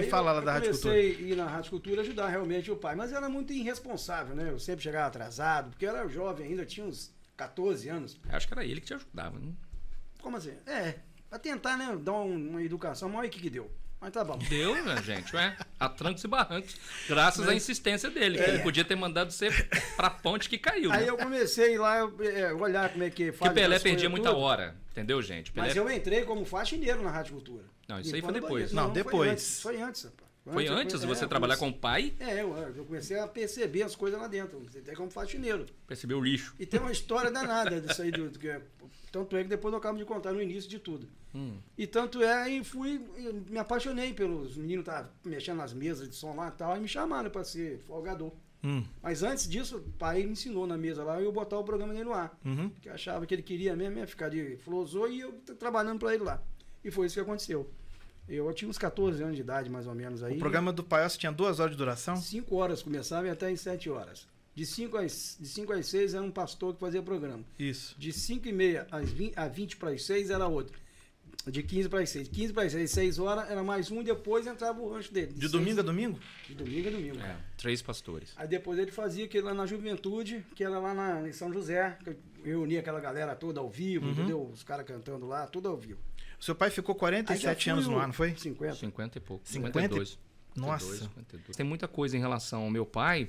Me fala lá da Rádio Cultura. Eu comecei ir na Rádio Cultura ajudar realmente o pai, mas era muito irresponsável, né? Eu sempre chegava atrasado, porque eu era jovem ainda, tinha uns 14 anos. Eu acho que era ele que te ajudava, né? Como assim? É, pra tentar, né, dar uma educação, mas olha o que que deu. Mas tá bom. Deu, né, gente? Ué, a trancos e barrancos. Graças Mas... à insistência dele, é. que é. ele podia ter mandado ser pra ponte que caiu. Aí né? eu comecei lá a é, olhar como é que faz. Que Pelé perdia muita tudo. hora, entendeu, gente? Pelé... Mas eu entrei como faxineiro na Rádio Cultura. Não, isso aí foi depois. Não, não, depois. Foi antes, foi antes rapaz. Antes, foi antes de é, você é, trabalhar comecei, com o pai? É, eu, eu, comecei a perceber as coisas lá dentro. Até como faxineiro. Percebeu o lixo. E tem uma história danada disso aí, do, do, que é tanto é que depois eu acabo de contar no início de tudo. Hum. E tanto é, e fui, me apaixonei pelos meninos tá mexendo nas mesas de som lá e tal, e me chamaram para ser folgador. Hum. Mas antes disso, o pai me ensinou na mesa lá eu botar o programa dele no ar. Uhum. Que achava que ele queria mesmo, ia ficar de flosou e eu trabalhando para ele lá. E foi isso que aconteceu. Eu, tinha uns 14 anos de idade, mais ou menos aí. O programa do Paiós tinha duas horas de duração? Cinco horas começava e até em sete horas. De 5 às, de 5 às 6 era um pastor que fazia programa. Isso. De 5 e meia às 20, a 20 para as 6 era outro. De 15 para as 6. 15 para as 6, 6 horas era mais um, depois entrava o rancho dele. De, de domingo seis, a domingo? De domingo a domingo. É, três pastores. Aí depois ele fazia aquilo lá na juventude, que era lá na, em São José, que reunia aquela galera toda ao vivo, uhum. entendeu? Os caras cantando lá, tudo ao vivo. O seu pai ficou 47 anos no ar, não foi? 50. 50 e pouco. 52. 50? Nossa. 52. Tem muita coisa em relação ao meu pai,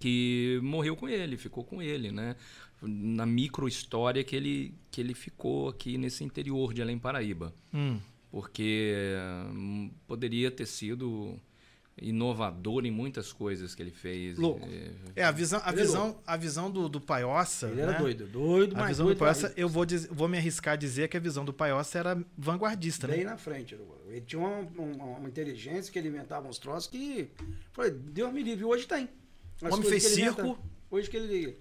que morreu com ele, ficou com ele, né? Na micro história que ele, que ele ficou aqui nesse interior de Além Paraíba. Hum. Porque hum, poderia ter sido inovador em muitas coisas que ele fez. Louco. É, a visão, a é visão, a visão do, do Paiossa. Ele né? era doido, doido, mas. A visão doido do Paiossa, eu vou, vou me arriscar a dizer que a visão do Paiossa era vanguardista, né? Bem né? na frente, ele tinha uma, uma, uma inteligência que ele inventava uns troços que. Foi, Deus me livre, hoje tem. O homem fez circo. hoje que ele.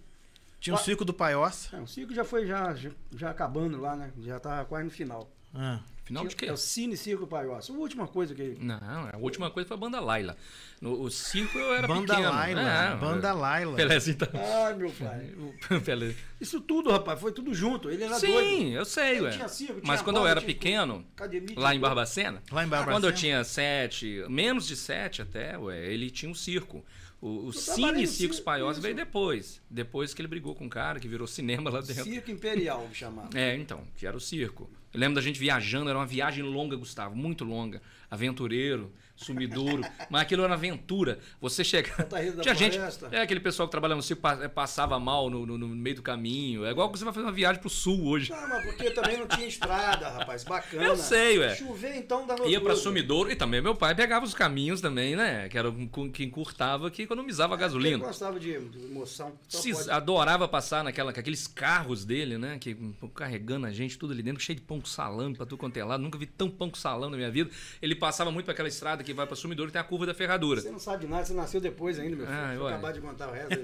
Tinha o um circo do Paiossa. É, o circo já foi já, já, acabando lá, né? Já tá quase no final. Ah. Final de quê? É o Cine Circo Palhoça. A última coisa que. Não, a última coisa foi a banda Laila. No, o circo eu era banda pequeno. Laila, é, banda Laila. Pelezinho Então. Ai, ah, meu pai. Isso tudo, rapaz, foi tudo junto. Ele era Sim, doido. Sim, eu sei, ué. Mas quando bola, eu era pequeno, academia, lá em Barbacena, lá em Barbacena. quando eu tinha sete, menos de sete até, ué, ele tinha um circo. O, o Cine Circo Espaiós veio depois. Depois que ele brigou com um cara que virou cinema lá dentro. Circo Imperial, chamado. chamava. É, então, que era o circo. Eu lembro da gente viajando, era uma viagem longa, Gustavo, muito longa aventureiro, sumidouro. mas aquilo era aventura. Você chega. Tá Tinha gente. É aquele pessoal que trabalhava, no circo é, passava mal no, no, no, meio do caminho. É igual que você vai fazer uma viagem pro sul hoje. Não, mas porque também não tinha estrada, rapaz. Bacana. Eu sei, ué. Chover então dava. Ia para sumidouro e também meu pai pegava os caminhos também, né? Que era que encurtava, que economizava é, gasolina. Quem gostava de emoção. Se, pode... Adorava passar naquela, aqueles carros dele, né? Que carregando a gente tudo ali dentro, cheio de pão com salame para tudo quanto é lado. Nunca vi tão pão com salame na minha vida. Ele passava muito para aquela estrada que vai para Sumidouro e tem a curva da ferradura. Você não sabe de nada, você nasceu depois ainda, meu filho. Ah, Deixa eu acabar de contar o resto.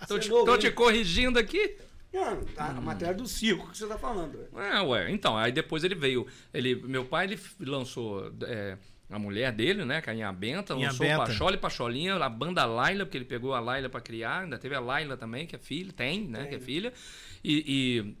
Estou é te, novo, te corrigindo aqui. Não, tá, a hum. matéria é do circo que você está falando. É, ué. Então, aí depois ele veio. Ele, meu pai ele lançou é, a mulher dele, né? Que é a Benta, Inha lançou Benta. o Pachole e Pacholinha, a banda Laila, porque ele pegou a Laila para criar, ainda teve a Laila também, que é filha, tem, né? Tem. Que é filha. E, e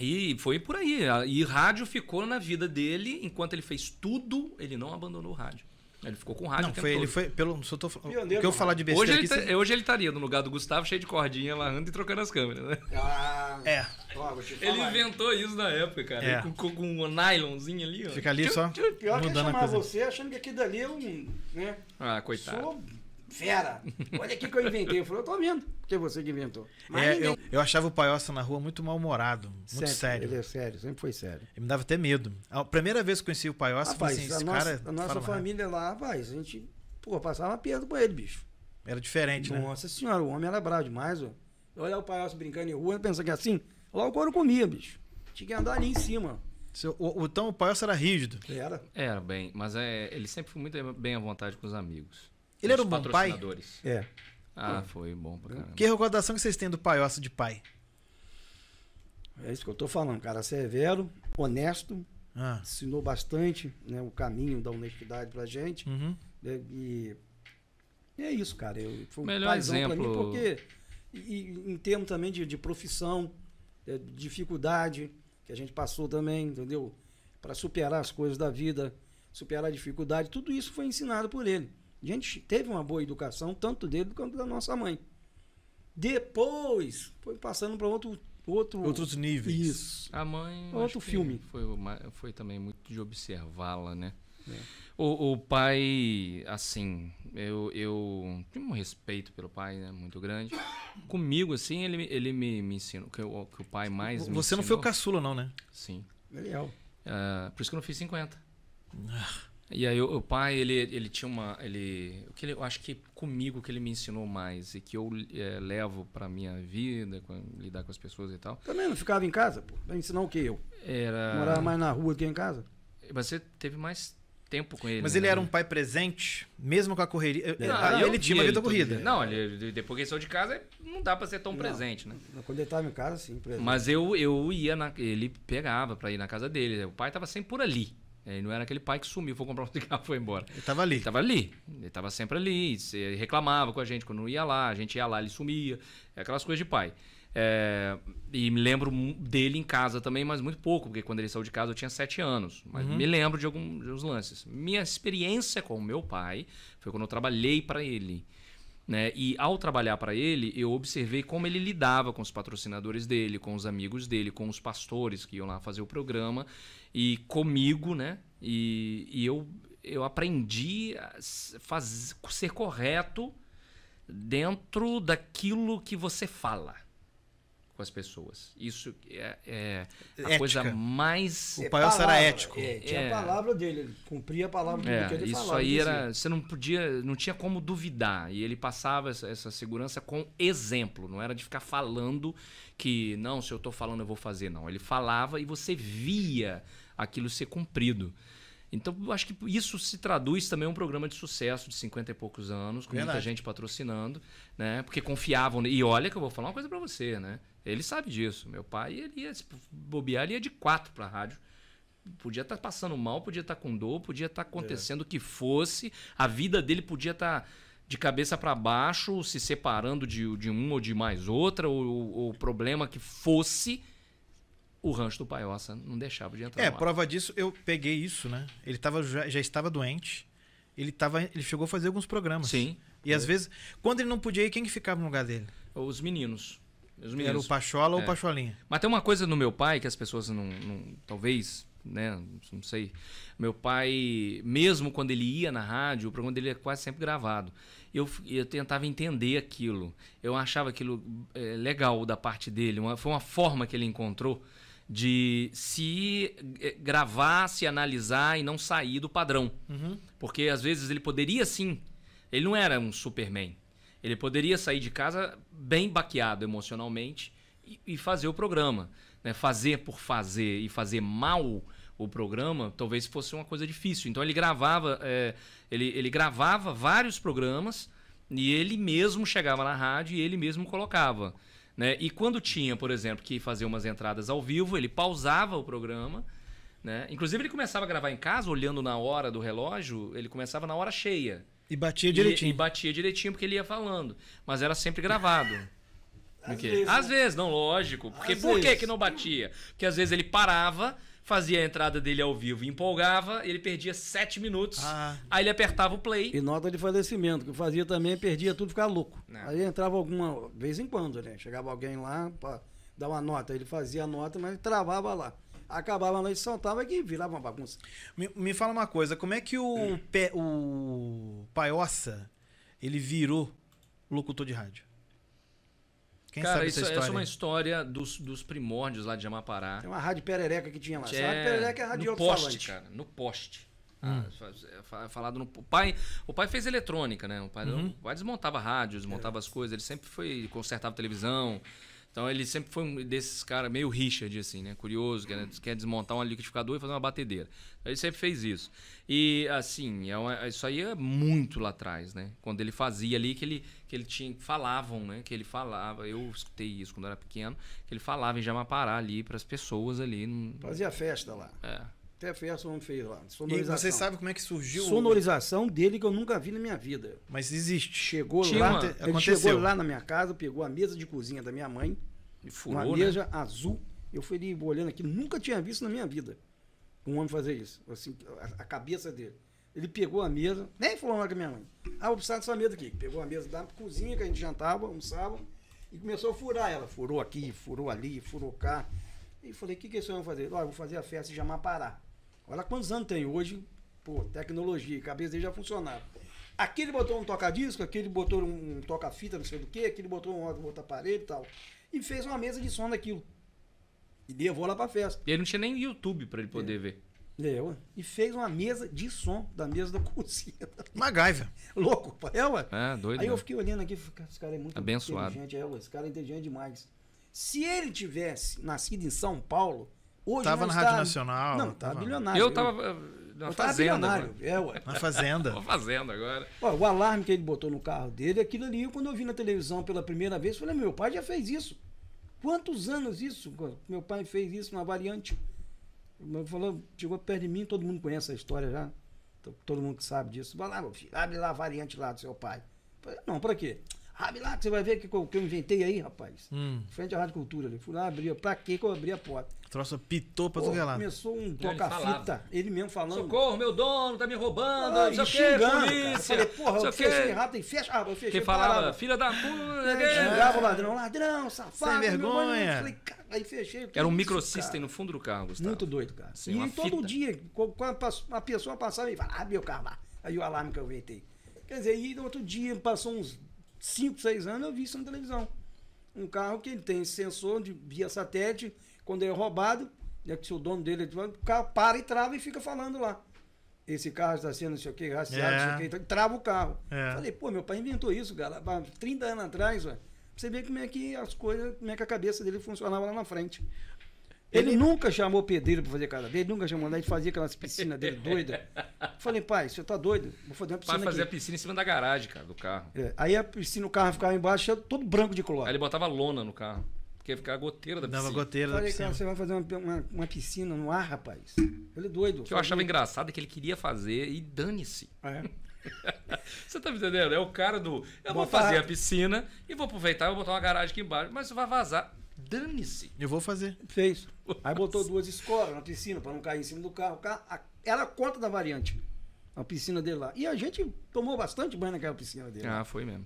e foi por aí. E rádio ficou na vida dele, enquanto ele fez tudo, ele não abandonou o rádio. Ele ficou com rádio. Não, foi, todo. ele foi. Pelo, eu tô, o que eu falar de besteira. Hoje ele, aqui, tá, você... hoje ele estaria no lugar do Gustavo, cheio de cordinha, andando e trocando as câmeras, né? Ah, é. Ó, ele inventou isso na época, cara. É. Com, com, um nylonzinho ali, ó. Fica ali só. Que, pior que ele chamava você achando que aquilo dali é um. Né? Ah, coitado. Sou fera, olha aqui que eu inventei. Eu falei, eu tô vendo, porque é você que inventou. Mas é, ninguém... eu, eu achava o Paiossa na rua muito mal-humorado, muito sempre, sério. Ele é sério, sempre foi sério. Ele me dava até medo. A primeira vez que conheci o Paiossa, rapaz, falei assim, esse cara... A nossa família lá, rapaz, a gente, pô, passava perto com ele, bicho. Era diferente, nossa né? Nossa senhora, o homem era bravo demais, ó. olhava o Paiossa brincando em rua, pensa que assim, lá o couro comia, bicho. Tinha que andar ali em cima, o, o, então o Palhaço era rígido? Era. Era, bem. Mas é, ele sempre foi muito bem à vontade com os amigos. Ele era um bom pai? É. Ah, foi bom pra caramba. Que recordação que vocês têm do paioço de pai? É isso que eu tô falando, cara. Severo, honesto, ah. ensinou bastante né, o caminho da honestidade pra gente. Uhum. Né, e, e, é isso, cara. Eu, foi um Melhor exemplo. pra mim, porque e, em termos também de, de profissão, é, de dificuldade que a gente passou também, entendeu? Para superar as coisas da vida, superar a dificuldade, tudo isso foi ensinado por ele. A gente teve uma boa educação, tanto dele quanto da nossa mãe. Depois foi passando para outro, outro. Outros níveis. Isso. A mãe. Outro filme. Foi, foi também muito de observá-la, né? É. O, o, pai, assim, eu, eu tenho um respeito pelo pai, né? Muito grande. Comigo, assim, ele, ele me, me ensinou. Que, eu, que o pai mais. Você me não foi o caçula, não, né? Sim. Legal. É uh, por isso que eu não fiz 50. Ah. E aí o, pai, ele, ele tinha uma... Ele, o que ele, eu acho que comigo que ele me ensinou mais e que eu é, levo pra minha vida, com, lidar com as pessoas e tal. Também não ficava em casa, pô. ensinar o que eu? Era... Morava mais na rua do que em casa? Você teve mais tempo com ele. Mas ele né? era um pai presente, mesmo com a correria. Não, ah, ele tinha uma vida corrida. Não, ele, depois que ele saiu de casa, não dá para ser tão não, presente, né? Quando ele estava em casa, sim, presente. Mas eu, eu ia na, Ele pegava para ir na casa dele. O pai estava sempre por ali. Ele é, não era aquele pai que sumiu, foi comprar um cigarro e foi embora. Ele estava ali. Ele estava ali. Ele estava sempre ali. Ele reclamava com a gente quando não ia lá. A gente ia lá, ele sumia. É aquelas coisas de pai. É, e me lembro dele em casa também, mas muito pouco, porque quando ele saiu de casa eu tinha sete anos. Mas uhum. me lembro de alguns lances. Minha experiência com o meu pai foi quando eu trabalhei para ele. Né? E ao trabalhar para ele, eu observei como ele lidava com os patrocinadores dele, com os amigos dele, com os pastores que iam lá fazer o programa e comigo, né? E, e eu, eu aprendi a fazer, ser correto dentro daquilo que você fala com as pessoas. Isso é, é a Ética. coisa mais. O Paiol era ético. É, tinha é. a palavra dele, ele cumpria a palavra dele, é, que ele Isso falava, aí era. Você não podia, não tinha como duvidar. E ele passava essa, essa, segurança com exemplo. Não era de ficar falando que, não, se eu estou falando, eu vou fazer, não. Ele falava e você via aquilo ser cumprido. Então, acho que isso se traduz também a um programa de sucesso de 50 e poucos anos, com Verdade. muita gente patrocinando, né? Porque confiavam. E olha que eu vou falar uma coisa para você, né? Ele sabe disso. Meu pai, ele ia se bobear, ele ia de quatro para rádio. Podia estar tá passando mal, podia estar tá com dor, podia estar tá acontecendo o que fosse. A vida dele podia estar tá de cabeça para baixo, se separando de, de um ou de mais outra, ou o problema que fosse o rancho do Paiossa não deixava de entrar. É, prova disso, eu peguei isso, né? Ele tava, já, já estava doente. Ele, tava, ele chegou a fazer alguns programas. Sim. E às vezes, quando ele não podia ir, quem que ficava no lugar dele? Os meninos. Os meninos. Era o Pachola é. ou o é. Pacholinha. Mas tem uma coisa no meu pai que as pessoas não. não talvez, né? Não sei. Meu pai, mesmo quando ele ia na rádio, o programa dele era é quase sempre gravado. Eu, eu tentava entender aquilo. Eu achava aquilo é, legal da parte dele. Uma, foi uma forma que ele encontrou de se eh, gravar, se analisar e não sair do padrão. Uhum. Porque às vezes ele poderia sim. Ele não era um Superman. Ele poderia sair de casa bem baqueado emocionalmente e, e fazer o programa. Né? Fazer por fazer e fazer mal o programa talvez fosse uma coisa difícil. Então ele gravava, é, ele, ele gravava vários programas e ele mesmo chegava na rádio e ele mesmo colocava. Né? E quando tinha, por exemplo, que fazer umas entradas ao vivo, ele pausava o programa. Né? Inclusive, ele começava a gravar em casa, olhando na hora do relógio, ele começava na hora cheia. E batia direitinho. E, e batia direitinho porque ele ia falando. Mas era sempre gravado. Às vezes, Às vezes, não, lógico. Porque por que que não batia? Porque às vezes ele parava, fazia a entrada dele ao vivo empolgava, ele perdia sete minutos, ah. aí ele apertava o play. E nota de falecimento, que fazia também, perdia tudo, ficava louco. Não. Né. Aí entrava alguma, vez em quando, né? Chegava alguém lá para dar uma nota, ele fazia a nota, mas travava lá. Acabava lá e soltava que virava uma bagunça. Me, me fala uma coisa, como é que o, hum. Pe, o Paiossa, ele virou locutor de rádio? Quem Cara, sabe isso, essa, é história? é uma história dos, dos primórdios lá de Jamapará. Tem uma rádio perereca que tinha lá. É, rádio perereca é rádio No poste, falante. cara. No poste. Ah, ah é, é falado no o pai o pai fez eletrônica né o pai, uhum. o pai desmontava rádio desmontava é. as coisas ele sempre foi consertava televisão então ele sempre foi um desses caras meio Richard, assim, né? Curioso, hum. quer, desmontar um liquidificador e fazer uma batedeira. Ele sempre fez isso. E, assim, é uma, isso aí é muito lá atrás, né? Quando ele fazia ali, que ele, que ele tinha. Falavam, né? Que ele falava. Eu escutei isso quando era pequeno. Que ele falava em Jamapará ali para as pessoas ali. Fazia festa lá. É. Jefferson fez lá. Sonorização. E você sabe como é que surgiu? Sonorização o... dele que eu nunca vi na minha vida. Mas existe. Chegou Tinha lá, uma... ele Aconteceu. chegou lá na minha casa, pegou a mesa de cozinha da minha mãe, e furou, uma né? mesa né? azul. Eu fui ali olhando aqui, nunca tinha visto na minha vida um homem fazer isso, assim, a, a cabeça dele. Ele pegou a mesa, nem falou nada com a minha mãe. Ah, vou precisar dessa mesa aqui. Pegou a mesa da cozinha que a gente jantava, almoçava, e começou a furar ela. Furou aqui, furou ali, furou cá. E falei, o que, que esse homem vai fazer? Olha, vou fazer a festa e já Jamapará. Olha quantos anos tem hoje, pô, tecnologia, cabeça dele já funcionava. Aqui ele botou um toca-disco, aqui ele botou um toca-fita, não sei do que, aqui ele botou um outro aparelho e tal. E fez uma mesa de som daquilo. E levou lá pra festa. E ele não tinha nem YouTube para ele poder é. ver. É, ué. E fez uma mesa de som da mesa da cozinha. Magaiva. Louco, pai. É, ué. É, doido. Aí né? eu fiquei olhando aqui, esse cara é muito Abençoado. inteligente. É, ué. Esse cara é inteligente demais. Se ele tivesse nascido em São Paulo, Hoje tava na Rádio tá... Nacional. Não, tá tava... bilionário. Eu tava. Eh, na eu fazenda. Tava é, ué. Na fazenda. Na fazenda agora. o alarme que ele botou no carro dele, aquilo ali, eu, quando eu vi na televisão pela primeira vez, falei, meu pai já fez isso. Quantos anos isso? Meu pai fez isso na variante. Falou, chegou perto de mim, todo mundo conhece a história já. Todo mundo que sabe disso. Vai lá, meu filho, abre lá a variante lá do seu pai. Falei, não, pra quê? Abre lá que você vai ver o que, que, eu inventei aí, rapaz. Hum. Frente à Rádio Cultura ali. Fui lá, abri. Pra quê que eu abri a porta? troça troço apitou pra tudo que é Começou um toca-fita, ele, mesmo falando. Socorro, meu dono, tá me roubando, ah, não sei o que, polícia. falei, porra, eu fechei que... errado, tem fecha. Ah, eu fechei. Que falava, filha da puta. É, xingava o ladrão, ladrão, safado. Sem vergonha. Falei, cara, aí fechei. Era um microsystem no fundo do carro, Gustavo. Muito doido, cara. Sim, e todo fita. dia, quando uma pessoa passava, e falava, ah, meu carro lá. Aí o alarme que eu inventei. Quer dizer, e no outro dia, passou uns 5, 6 anos, eu vi isso na televisão. Um carro que ele tem sensor de via satélite quando é roubado, é que se o dono dele, é o carro para e trava e fica falando lá. Esse carro está sendo não sei o que, raciado, é. não sei o é. que, então, trava o carro. É. Falei, pô, meu pai inventou isso, cara, 30 anos atrás, ué, pra você ver como é que as coisas, como é que a cabeça dele funcionava lá na frente. Ele, ele nunca chamou pedreiro para fazer casa dele, nunca chamou, ele né, fazia aquelas piscinas dele doida. Falei, pai, você tá doido? Vou fazer uma piscina. Vai fazer aqui. a piscina em cima da garagem, cara, do carro. É, aí a piscina, o carro ficava embaixo, todo branco de cloro. Aí ele botava lona no carro porque ficar goteira da piscina. Dava goteira Falei, da piscina. cara, você vai fazer uma, uma, uma, piscina no ar, rapaz? Ele doido. O que eu achava engraçado é que ele queria fazer e dane-se. É. você tá me entendendo? É o cara do. Eu Boa vou fazer a piscina e vou aproveitar e vou botar uma garagem aqui embaixo, mas vai vazar. Dane-se. Eu vou fazer. Fez. Aí botou duas escolas na piscina para não cair em cima do carro. ela era a conta da variante. A piscina dele lá. E a gente tomou bastante banho naquela piscina dele. Ah, foi mesmo.